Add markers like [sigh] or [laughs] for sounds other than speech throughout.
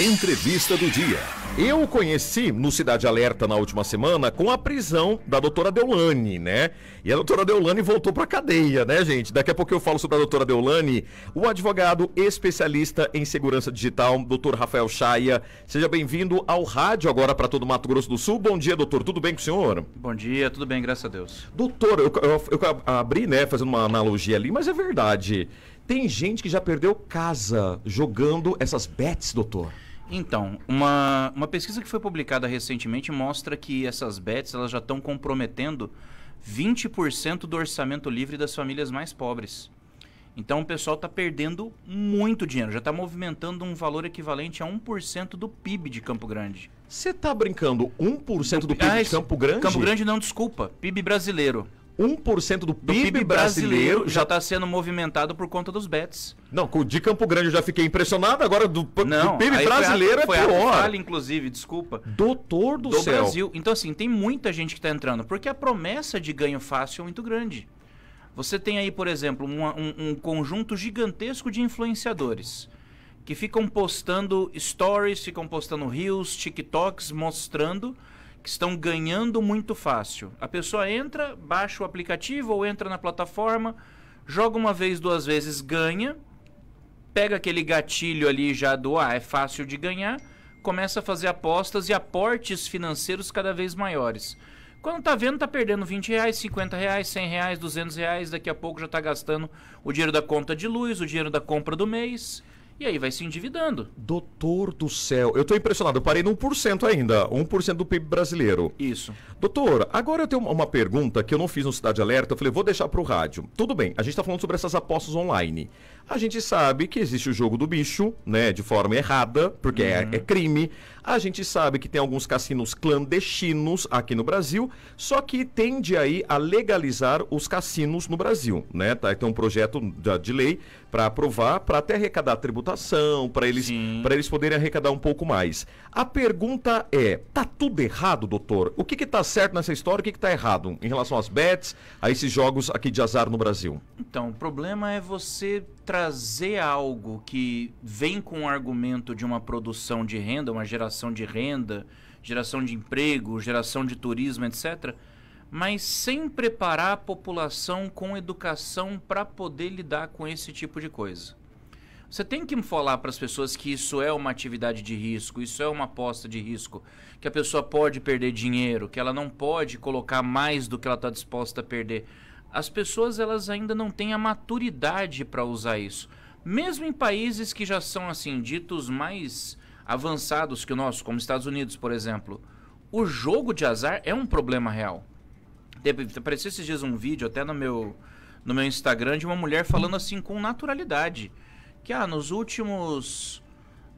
Entrevista do dia. Eu conheci no Cidade Alerta na última semana com a prisão da doutora Deulane, né? E a doutora Deulane voltou pra cadeia, né, gente? Daqui a pouco eu falo sobre a doutora Deulane, o advogado especialista em segurança digital, doutor Rafael Chaia. Seja bem-vindo ao rádio agora para todo Mato Grosso do Sul. Bom dia, doutor. Tudo bem com o senhor? Bom dia, tudo bem, graças a Deus. Doutor, eu, eu, eu abri, né, fazendo uma analogia ali, mas é verdade. Tem gente que já perdeu casa jogando essas bets, doutor. Então, uma, uma pesquisa que foi publicada recentemente mostra que essas bets elas já estão comprometendo 20% do orçamento livre das famílias mais pobres. Então o pessoal está perdendo muito dinheiro, já está movimentando um valor equivalente a 1% do PIB de Campo Grande. Você está brincando 1% do, PIB ah, de Campo Grande? Campo Grande não, desculpa, PIB brasileiro. 1% do PIB, do PIB brasileiro já está sendo movimentado por conta dos bets. Não, de Campo Grande eu já fiquei impressionado, agora do, Não, do PIB brasileiro foi a, é pior. Fala, inclusive, desculpa. Doutor do, do céu. Brasil. Então, assim, tem muita gente que está entrando, porque a promessa de ganho fácil é muito grande. Você tem aí, por exemplo, um, um conjunto gigantesco de influenciadores que ficam postando stories, ficam postando reels, TikToks, mostrando que estão ganhando muito fácil. A pessoa entra, baixa o aplicativo ou entra na plataforma, joga uma vez, duas vezes, ganha, pega aquele gatilho ali já do ah, é fácil de ganhar, começa a fazer apostas e aportes financeiros cada vez maiores. Quando tá vendo, tá perdendo 20 reais, 50 reais, 100 reais, 200 reais, daqui a pouco já tá gastando o dinheiro da conta de luz, o dinheiro da compra do mês. E aí vai se endividando. Doutor do céu, eu estou impressionado. Eu parei no 1% ainda, 1% do PIB brasileiro. Isso. Doutor, agora eu tenho uma pergunta que eu não fiz no Cidade Alerta. Eu falei, vou deixar para o rádio. Tudo bem, a gente está falando sobre essas apostas online. A gente sabe que existe o jogo do bicho, né? De forma errada, porque é, uhum. é, é, crime. A gente sabe que tem alguns cassinos clandestinos aqui no Brasil, só que tende aí a legalizar os cassinos no Brasil, né? Tá, tem um projeto de, de lei para aprovar, para até arrecadar tributação, para eles, pra eles poderem arrecadar um pouco mais. A pergunta é, tá tudo errado, doutor? O que que tá certo nessa história? O que que tá errado em relação às bets, a esses jogos aqui de azar no Brasil? Então, o problema é você trazer algo que vem com o argumento de uma produção de renda, uma geração de renda, geração de emprego, geração de turismo, etc., mas sem preparar a população com educação para poder lidar com esse tipo de coisa. Você tem que falar para as pessoas que isso é uma atividade de risco, isso é uma aposta de risco, que a pessoa pode perder dinheiro, que ela não pode colocar mais do que ela está disposta a perder as pessoas elas ainda não têm a maturidade para usar isso. Mesmo em países que já são assim ditos mais avançados que o nosso, como Estados Unidos, por exemplo, o jogo de azar é um problema real. Apareceu esses dias um vídeo até no meu no meu Instagram de uma mulher falando assim com naturalidade, que ah, nos últimos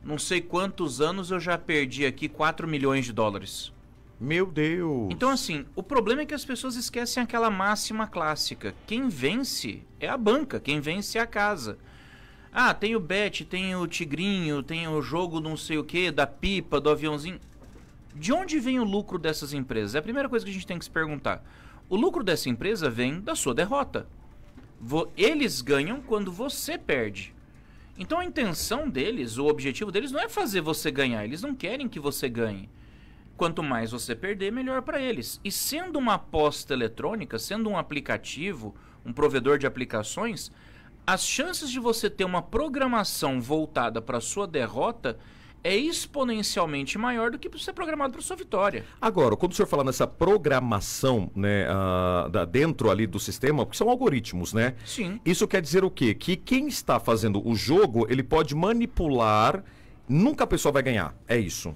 não sei quantos anos eu já perdi aqui 4 milhões de dólares. Meu Deus! Então, assim, o problema é que as pessoas esquecem aquela máxima clássica: quem vence é a banca, quem vence é a casa. Ah, tem o bet, tem o tigrinho, tem o jogo não sei o que, da pipa, do aviãozinho. De onde vem o lucro dessas empresas? É a primeira coisa que a gente tem que se perguntar. O lucro dessa empresa vem da sua derrota. Eles ganham quando você perde. Então a intenção deles, o objetivo deles não é fazer você ganhar, eles não querem que você ganhe. Quanto mais você perder, melhor para eles. E sendo uma aposta eletrônica, sendo um aplicativo, um provedor de aplicações, as chances de você ter uma programação voltada para sua derrota é exponencialmente maior do que ser programado para sua vitória. Agora, quando o senhor fala nessa programação, né, uh, da, dentro ali do sistema, porque são algoritmos, né? Sim. Isso quer dizer o quê? Que quem está fazendo o jogo, ele pode manipular, nunca a pessoa vai ganhar. É isso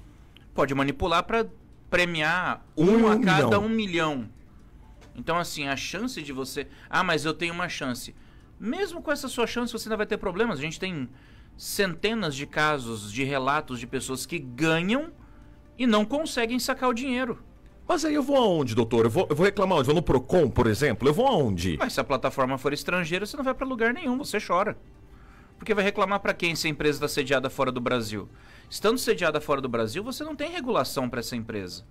pode manipular para premiar um, um, a cada milhão. um milhão. Então, assim, a chance de você. Ah, mas eu tenho uma chance. Mesmo com essa sua chance, você ainda vai ter problemas. A gente tem centenas de casos, de relatos de pessoas que ganham e não conseguem sacar o dinheiro. Mas aí eu vou aonde, doutor? Eu vou, eu vou reclamar onde? vou no Procon, por exemplo? Eu vou aonde? Mas se a plataforma for estrangeira, você não vai para lugar nenhum, você chora. Porque vai reclamar para quem se a empresa está sediada fora do Brasil? Estando sediada fora do Brasil, você não tem regulação para essa empresa.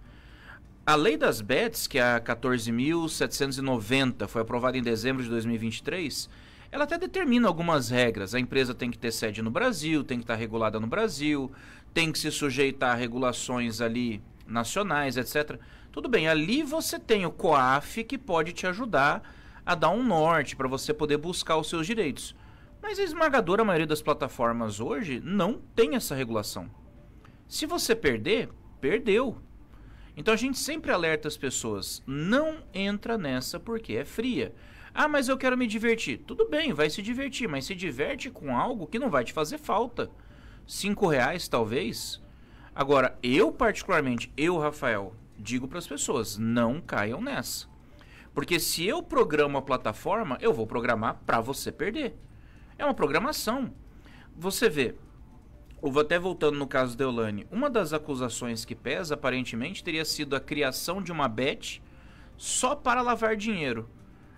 A lei das bets, que é a 14.790, foi aprovada em dezembro de 2023, ela até determina algumas regras. A empresa tem que ter sede no Brasil, tem que estar regulada no Brasil, tem que se sujeitar a regulações ali nacionais, etc. Tudo bem, ali você tem o COAF que pode te ajudar a dar um norte para você poder buscar os seus direitos. Mas a esmagadora maioria das plataformas hoje não tem essa regulação. Se você perder, perdeu. Então a gente sempre alerta as pessoas, não entra nessa porque é fria. Ah, mas eu quero me divertir. Tudo bem, vai se divertir, mas se diverte com algo que não vai te fazer falta. Cinco reais, talvez. Agora, eu particularmente, eu, Rafael, digo para as pessoas, não caiam nessa. Porque se eu programo a plataforma, eu vou programar para você perder. É uma programação. Você vê, vou até voltando no caso da Eulane, uma das acusações que pesa, aparentemente, teria sido a criação de uma bet só para lavar dinheiro.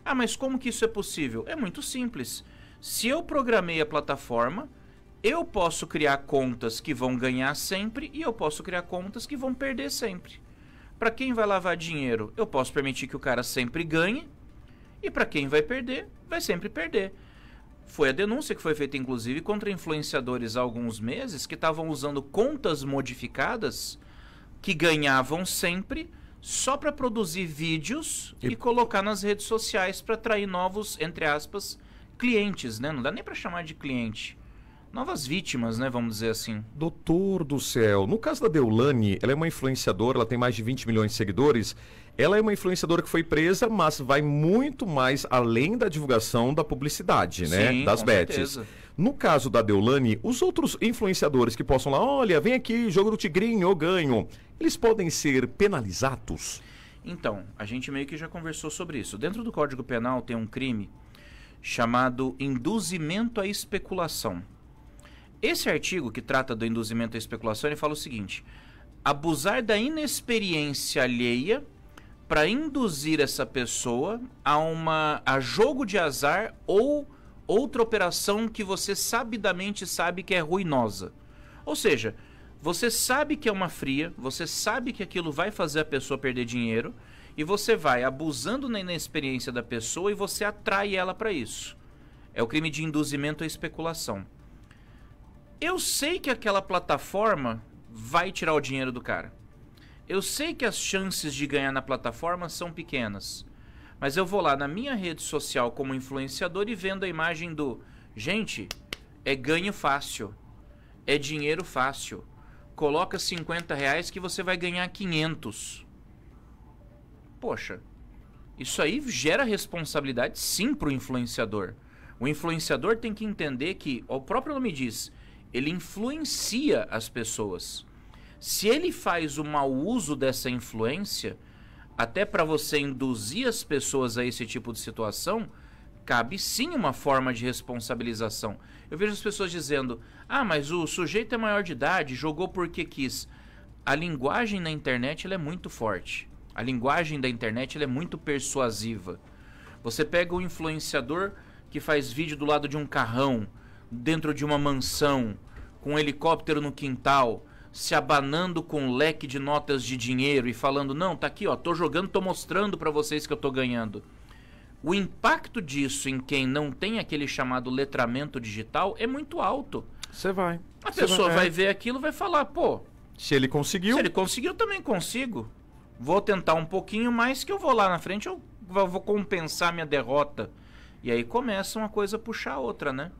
Ah, mas como que isso é possível? É muito simples. Se eu programei a plataforma, eu posso criar contas que vão ganhar sempre e eu posso criar contas que vão perder sempre. Para quem vai lavar dinheiro, eu posso permitir que o cara sempre ganhe, e para quem vai perder, vai sempre perder. Foi a denúncia que foi feita, inclusive, contra influenciadores há alguns meses que estavam usando contas modificadas que ganhavam sempre só para produzir vídeos e... e... colocar nas redes sociais para atrair novos, entre aspas, clientes, né? Não dá nem para chamar de cliente. Novas vítimas, né? Vamos dizer assim. Doutor do céu, no caso da Deulane, ela é uma influenciadora, ela tem mais de 20 milhões de seguidores ela é uma influenciadora que foi presa, mas vai muito mais além da divulgação da publicidade, né? Sim, das bets. Certeza. No caso da Deolane, os outros influenciadores que possam lá, olha, vem aqui, jogo do Tigrinho, eu ganho, eles podem ser penalizados? Então, a gente meio que já conversou sobre isso. Dentro do Código Penal tem um crime chamado induzimento à especulação. Esse artigo que trata do induzimento à especulação, ele fala o seguinte: abusar da inexperiência alheia para induzir essa pessoa a uma a jogo de azar ou outra operação que você sabidamente sabe que é ruinosa. Ou seja, você sabe que é uma fria, você sabe que aquilo vai fazer a pessoa perder dinheiro e você vai abusando na inexperiência da pessoa e você atrai ela para isso. É o crime de induzimento à especulação. Eu sei que aquela plataforma vai tirar o dinheiro do cara. Eu sei que as chances de ganhar na plataforma são pequenas, mas eu vou lá na minha rede social como influenciador e vendo a imagem do gente, é ganho fácil, é dinheiro fácil. Coloca 50 reais que você vai ganhar 500. Poxa, isso aí gera responsabilidade sim para o influenciador. O influenciador tem que entender que, o próprio nome diz, ele influencia as pessoas. Se ele faz o mau uso dessa influência, até para você induzir as pessoas a esse tipo de situação, cabe sim uma forma de responsabilização. Eu vejo as pessoas dizendo: ah, mas o sujeito é maior de idade, jogou porque quis. A linguagem na internet é muito forte. A linguagem da internet é muito persuasiva. Você pega o influenciador que faz vídeo do lado de um carrão, dentro de uma mansão, com um helicóptero no quintal, se abanando com um leque de notas de dinheiro e falando: "Não, tá aqui, ó, tô jogando, tô mostrando para vocês que eu tô ganhando". O impacto disso em quem não tem aquele chamado letramento digital é muito alto. Você vai. A Cê pessoa vai, vai é. ver aquilo, vai falar: "Pô, se ele conseguiu. Se ele conseguiu, eu também consigo. Vou tentar um pouquinho mais que eu vou lá na frente, eu vou compensar minha derrota". E aí começa uma coisa a puxar a outra, né?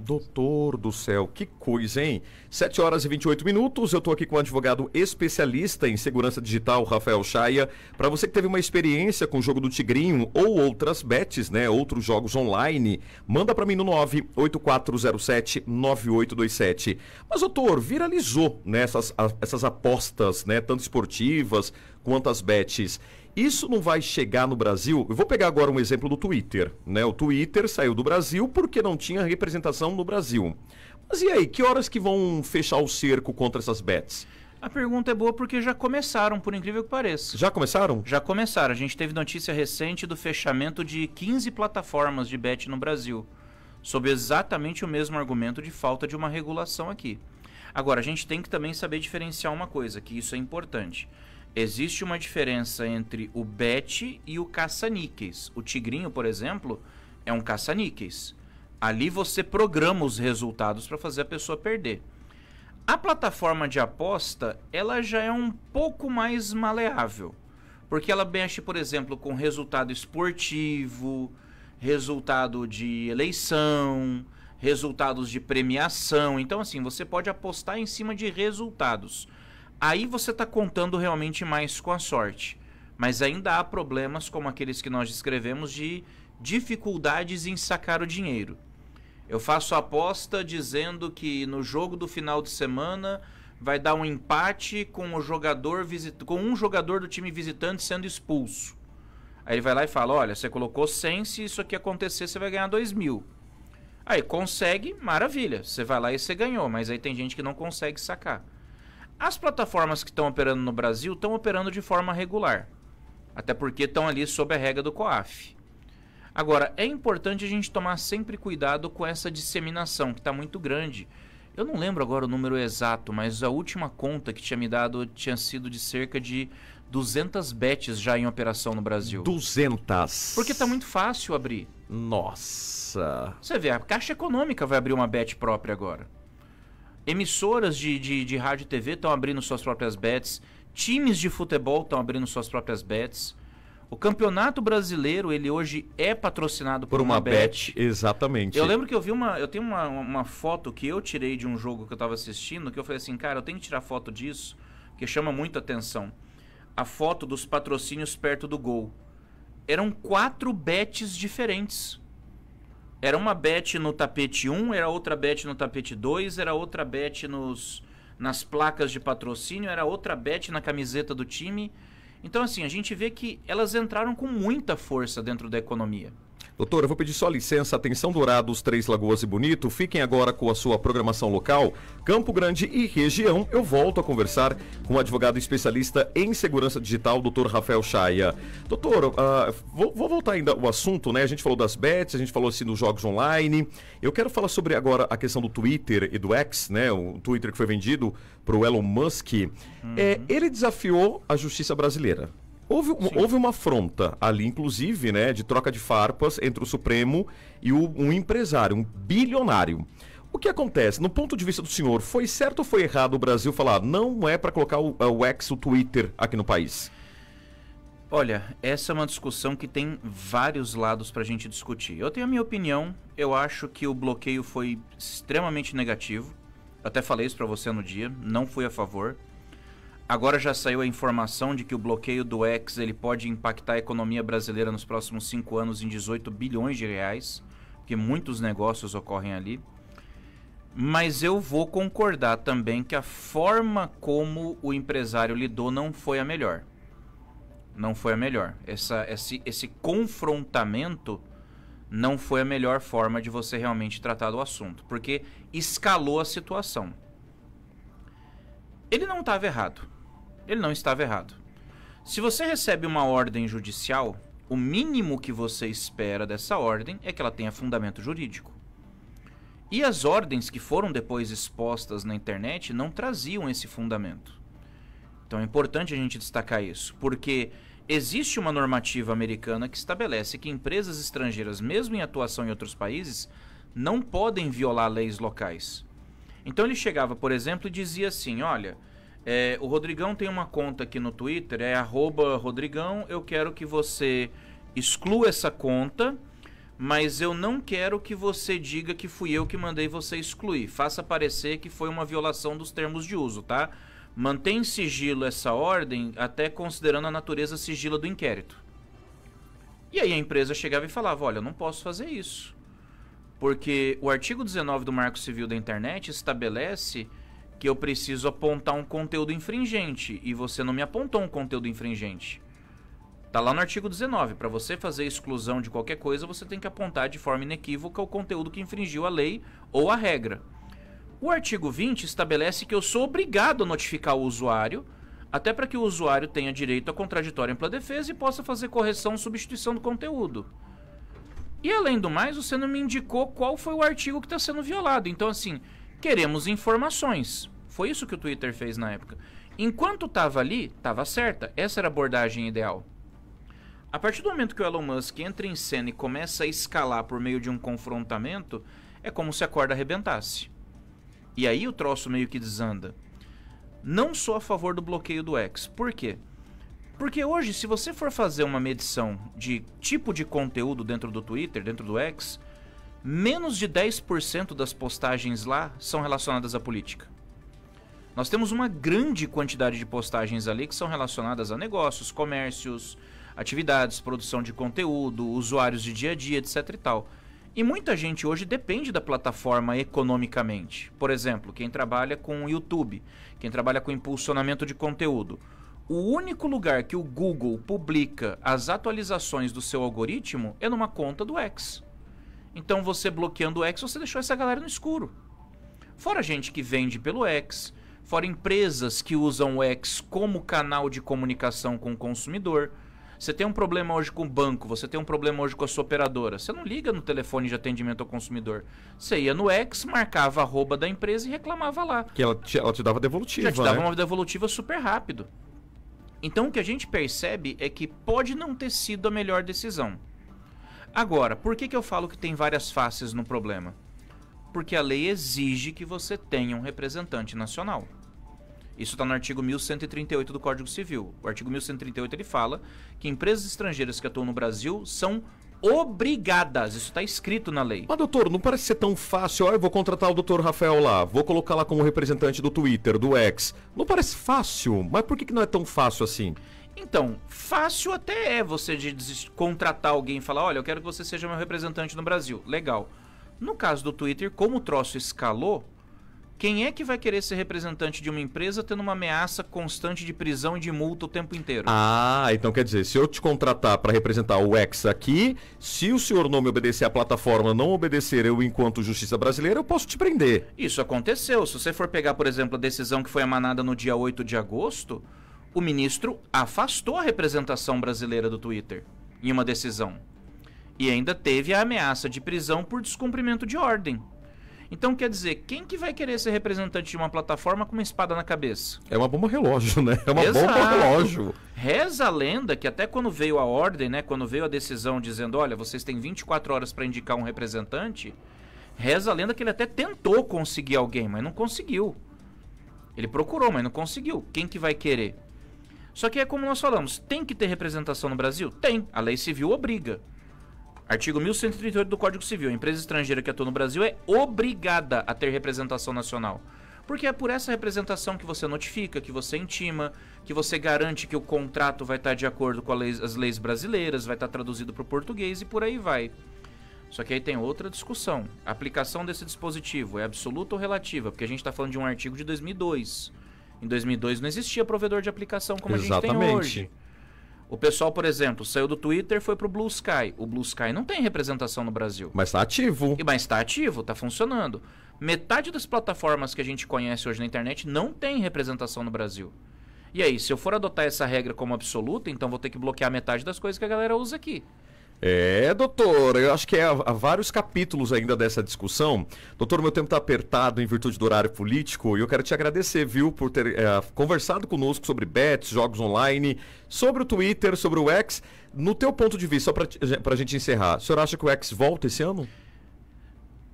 Doutor do céu, que coisa, hein? 7 horas e 28 minutos. Eu estou aqui com o um advogado especialista em segurança digital, Rafael Chaia. Para você que teve uma experiência com o jogo do Tigrinho ou outras bets, né? Outros jogos online, manda para mim no 98407-9827. Mas, doutor, viralizou né, essas, essas apostas, né? Tanto esportivas quantas bets. Isso não vai chegar no Brasil. Eu vou pegar agora um exemplo do Twitter, né? O Twitter saiu do Brasil porque não tinha representação no Brasil. Mas e aí, que horas que vão fechar o cerco contra essas bets? A pergunta é boa porque já começaram, por incrível que pareça. Já começaram? Já começaram. A gente teve notícia recente do fechamento de 15 plataformas de bet no Brasil, sob exatamente o mesmo argumento de falta de uma regulação aqui. Agora, a gente tem que também saber diferenciar uma coisa, que isso é importante. Existe uma diferença entre o bet e o caça-níqueis. O tigrinho, por exemplo, é um caça-níqueis. Ali você programa os resultados para fazer a pessoa perder. A plataforma de aposta, ela já é um pouco mais maleável, porque ela mexe, por exemplo, com resultado esportivo, resultado de eleição, resultados de premiação. Então assim, você pode apostar em cima de resultados. Aí você está contando realmente mais com a sorte. Mas ainda há problemas como aqueles que nós descrevemos de dificuldades em sacar o dinheiro. Eu faço aposta dizendo que no jogo do final de semana vai dar um empate com o jogador visit... com um jogador do time visitante sendo expulso. Aí ele vai lá e fala: olha, você colocou 100, se isso aqui acontecer, você vai ganhar 2 mil. Aí consegue, maravilha. Você vai lá e você ganhou, mas aí tem gente que não consegue sacar. As plataformas que estão operando no Brasil estão operando de forma regular, até porque estão ali sob a regra do COAF. Agora, é importante a gente tomar sempre cuidado com essa disseminação, que está muito grande. Eu não lembro agora o número exato, mas a última conta que tinha me dado tinha sido de cerca de 200 bets já em operação no Brasil. 200. Porque está muito fácil abrir. Nossa. Você vê, a Caixa Econômica vai abrir uma bet própria agora. Emissoras de, de, de rádio e TV estão abrindo suas próprias bets. Times de futebol estão abrindo suas próprias bets. O Campeonato Brasileiro, ele hoje é patrocinado por, por uma, uma bet. bet. Exatamente. Eu lembro que eu vi uma. Eu tenho uma, uma foto que eu tirei de um jogo que eu estava assistindo, que eu falei assim, cara, eu tenho que tirar foto disso, que chama muita atenção. A foto dos patrocínios perto do gol. Eram quatro bets diferentes. Era uma bet no tapete 1, era outra bet no tapete 2, era outra bet nos, nas placas de patrocínio, era outra bet na camiseta do time. Então, assim, a gente vê que elas entraram com muita força dentro da economia. Doutor, eu vou pedir só licença, atenção Dourados, Três Lagoas e Bonito, fiquem agora com a sua programação local, Campo Grande e região. Eu volto a conversar com o advogado especialista em segurança digital, doutor Rafael Chaia. Doutor, uh, vou, vou, voltar ainda o assunto, né? A gente falou das bets, a gente falou assim dos jogos online. Eu quero falar sobre agora a questão do Twitter e do X, né? O Twitter que foi vendido para o Elon Musk. Uhum. É, ele desafiou a justiça brasileira. Houve, houve uma afronta ali, inclusive, né, de troca de farpas entre o Supremo e o, um empresário, um bilionário. O que acontece? No ponto de vista do senhor, foi certo ou foi errado o Brasil falar não é para colocar o, é, o ex, o Twitter aqui no país? Olha, essa é uma discussão que tem vários lados para a gente discutir. Eu tenho a minha opinião, eu acho que o bloqueio foi extremamente negativo. até falei isso para você no dia, não fui a favor. Agora já saiu a informação de que o bloqueio do ex ele pode impactar a economia brasileira nos próximos cinco anos em 18 bilhões de reais, porque muitos negócios ocorrem ali. Mas eu vou concordar também que a forma como o empresário lidou não foi a melhor. Não foi a melhor. Essa, esse, esse confrontamento não foi a melhor forma de você realmente tratar do assunto, porque escalou a situação. Ele não estava errado ele não estava errado. Se você recebe uma ordem judicial, o mínimo que você espera dessa ordem é que ela tenha fundamento jurídico. E as ordens que foram depois expostas na internet não traziam esse fundamento. Então é importante a gente destacar isso, porque existe uma normativa americana que estabelece que empresas estrangeiras, mesmo em atuação em outros países, não podem violar leis locais. Então ele chegava, por exemplo, e dizia assim: olha, é, o Rodrigão tem uma conta aqui no Twitter, é Rodrigão. Eu quero que você exclua essa conta, mas eu não quero que você diga que fui eu que mandei você excluir. Faça parecer que foi uma violação dos termos de uso, tá? Mantém sigilo essa ordem, até considerando a natureza sigila do inquérito. E aí a empresa chegava e falava: olha, eu não posso fazer isso. Porque o artigo 19 do Marco Civil da Internet estabelece que eu preciso apontar um conteúdo infringente e você não me apontou um conteúdo infringente. Tá lá no artigo 19, para você fazer exclusão de qualquer coisa, você tem que apontar de forma inequívoca o conteúdo que infringiu a lei ou a regra. O artigo 20 estabelece que eu sou obrigado a notificar o usuário, até para que o usuário tenha direito à contraditória ampla defesa e possa fazer correção ou substituição do conteúdo. E além do mais, você não me indicou qual foi o artigo que está sendo violado. Então, assim, Queremos informações. Foi isso que o Twitter fez na época. Enquanto estava ali, estava certa. Essa era a abordagem ideal. A partir do momento que o Elon Musk entra em cena e começa a escalar por meio de um confrontamento, é como se a corda arrebentasse. E aí o troço meio que desanda. Não sou a favor do bloqueio do X. Por quê? Porque hoje, se você for fazer uma medição de tipo de conteúdo dentro do Twitter, dentro do X, menos de 10% das postagens lá são relacionadas à política. Nós temos uma grande quantidade de postagens ali que são relacionadas a negócios, comércios, atividades, produção de conteúdo, usuários de dia a dia, etc e tal. E muita gente hoje depende da plataforma economicamente. Por exemplo, quem trabalha com YouTube, quem trabalha com impulsionamento de conteúdo. O único lugar que o Google publica as atualizações do seu algoritmo é numa conta do X. Então você bloqueando o X, você deixou essa galera no escuro. Fora gente que vende pelo X, fora empresas que usam o X como canal de comunicação com o consumidor. Você tem um problema hoje com o banco, você tem um problema hoje com a sua operadora. Você não liga no telefone de atendimento ao consumidor. Você ia no X, marcava a arroba da empresa e reclamava lá. Que ela te, ela te dava devolutiva. Já te dava né? uma devolutiva super rápido. Então o que a gente percebe é que pode não ter sido a melhor decisão. Agora, por que, que eu falo que tem várias faces no problema? Porque a lei exige que você tenha um representante nacional. Isso está no artigo 1138 do Código Civil. O artigo 1138 ele fala que empresas estrangeiras que atuam no Brasil são obrigadas. Isso está escrito na lei. Mas, doutor, não parece ser tão fácil. Olha, eu vou contratar o doutor Rafael lá, vou colocar lá como representante do Twitter, do X. Não parece fácil, mas por que, que não é tão fácil assim? Então, fácil até é você de contratar alguém e falar: olha, eu quero que você seja meu representante no Brasil. Legal. No caso do Twitter, como o troço escalou, quem é que vai querer ser representante de uma empresa tendo uma ameaça constante de prisão e de multa o tempo inteiro? Ah, então quer dizer, se eu te contratar para representar o ex aqui, se o senhor não me obedecer, a plataforma não obedecer eu enquanto justiça brasileira, eu posso te prender. Isso aconteceu. Se você for pegar, por exemplo, a decisão que foi emanada no dia 8 de agosto, o ministro afastou a representação brasileira do Twitter em uma decisão. E ainda teve a ameaça de prisão por descumprimento de ordem. Então quer dizer, quem que vai querer ser representante de uma plataforma com uma espada na cabeça? É uma bomba relógio, né? É uma Exato. bomba relógio. Reza a lenda que até quando veio a ordem, né, quando veio a decisão dizendo, olha, vocês têm 24 horas para indicar um representante, reza a lenda que ele até tentou conseguir alguém, mas não conseguiu. Ele procurou, mas não conseguiu. Quem que vai querer? Só que é como nós falamos, tem que ter representação no Brasil? Tem, a lei civil obriga. Artigo 1138 do Código Civil, a empresa estrangeira que atua no Brasil é obrigada a ter representação nacional. Porque é por essa representação que você notifica, que você intima, que você garante que o contrato vai estar de acordo com lei, as leis brasileiras, vai estar traduzido para o português e por aí vai. Só que aí tem outra discussão. A aplicação desse dispositivo é absoluta ou relativa? Porque a gente está falando de um artigo de 2002. Em 2002 não existia provedor de aplicação como Exatamente. a gente tem hoje. O pessoal, por exemplo, saiu do Twitter, foi pro Blue Sky. O Blue Sky não tem representação no Brasil. Mas está ativo. E mas está ativo, está funcionando. Metade das plataformas que a gente conhece hoje na internet não tem representação no Brasil. E aí, se eu for adotar essa regra como absoluta, então vou ter que bloquear metade das coisas que a galera usa aqui. É, doutor, eu acho que é, há vários capítulos ainda dessa discussão. Doutor, meu tempo está apertado em virtude do horário político e eu quero te agradecer, viu, por ter é, conversado conosco sobre bets, jogos online, sobre o Twitter, sobre o X. No teu ponto de vista, só para a gente encerrar, o senhor acha que o X volta esse ano?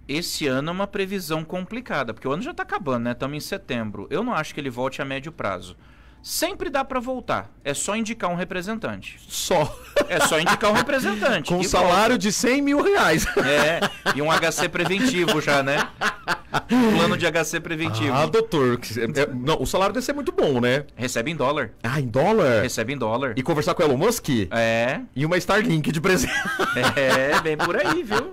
Esse ano é uma previsão complicada, porque o ano já está acabando, né? Estamos em setembro. Eu não acho que ele volte a médio prazo. Sempre dá para voltar. É só indicar um representante. Só. É só indicar um representante. [laughs] Com um salário volta. de 100 mil reais. É, e um HC preventivo já, né? Plano de HC preventivo. Ah, doutor. É, não, o salário deve ser é muito bom, né? Recebe em dólar. Ah, em dólar? Recebe em dólar. E conversar com o Elon Musk? É. E uma Starlink de presente. É, bem por aí, viu?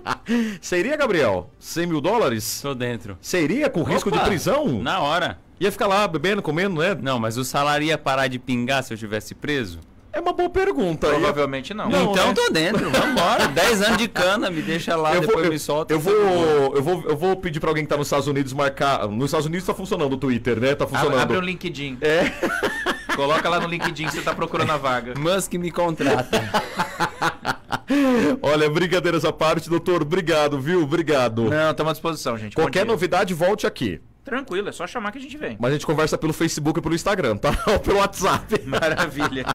Seria, Gabriel? 100 mil dólares? Tô dentro. Seria com Opa, risco de prisão? Na hora. Ia ficar lá bebendo, comendo, né? Não, mas o salário ia parar de pingar se eu estivesse preso? É uma boa pergunta. Provavelmente não. Então, não então né? tô dentro, vambora. 10 [laughs] anos de cana, me deixa lá, eu depois vou, eu, me solta. Eu tá vou, eu vou, eu vou pedir pra alguém que tá nos Estados Unidos marcar. Nos Estados Unidos tá funcionando o Twitter, né? Tá funcionando. Abre um LinkedIn. É. [laughs] Coloca lá no LinkedIn se você tá procurando a vaga. Musk me contrata. [laughs] Olha, brincadeira essa parte, doutor. Obrigado, viu? Obrigado. Não, estamos à disposição, gente. Qualquer novidade, volte aqui. Tranquilo, é só chamar que a gente vem. Mas a gente conversa pelo Facebook e pelo Instagram, tá? [laughs] Ou pelo WhatsApp. Maravilha.